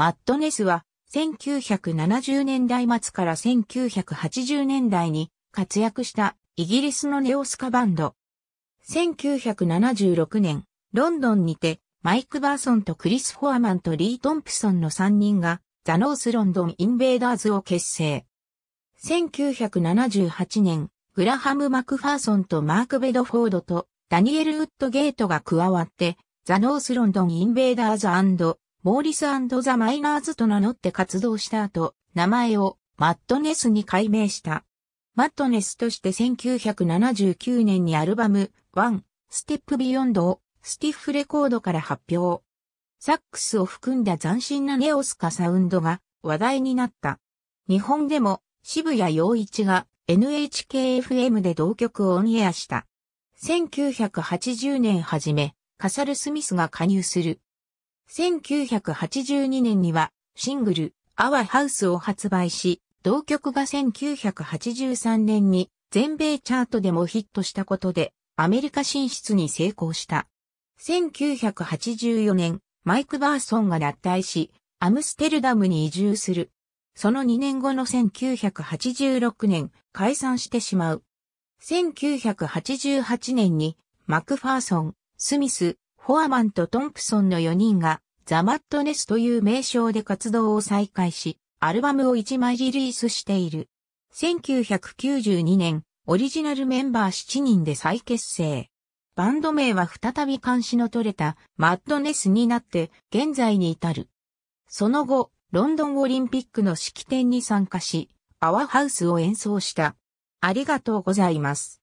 マッドネスは1970年代末から1980年代に活躍したイギリスのネオスカバンド。1976年、ロンドンにてマイク・バーソンとクリス・フォアマンとリー・トンプソンの3人がザ・ノース・ロンドン・インベーダーズを結成。1978年、グラハム・マクファーソンとマーク・ベドフォードとダニエル・ウッドゲートが加わってザ・ノース・ロンドン・インベーダーズモーリスザ・マイナーズと名乗って活動した後、名前をマットネスに改名した。マットネスとして1979年にアルバム、ワン、ステップビヨンドをスティッフレコードから発表。サックスを含んだ斬新なネオスカサウンドが話題になった。日本でも渋谷陽一が NHKFM で同曲をオンエアした。1980年初め、カサル・スミスが加入する1982年にはシングル、アワーハウスを発売し、同曲が1983年に全米チャートでもヒットしたことで、アメリカ進出に成功した。1984年、マイク・バーソンが脱退し、アムステルダムに移住する。その2年後の1986年、解散してしまう。1988年に、マクファーソン、スミス、コアマンとトンプソンの4人が、ザ・マッドネスという名称で活動を再開し、アルバムを1枚リリースしている。1992年、オリジナルメンバー7人で再結成。バンド名は再び監視の取れたマッドネスになって現在に至る。その後、ロンドンオリンピックの式典に参加し、アワハウスを演奏した。ありがとうございます。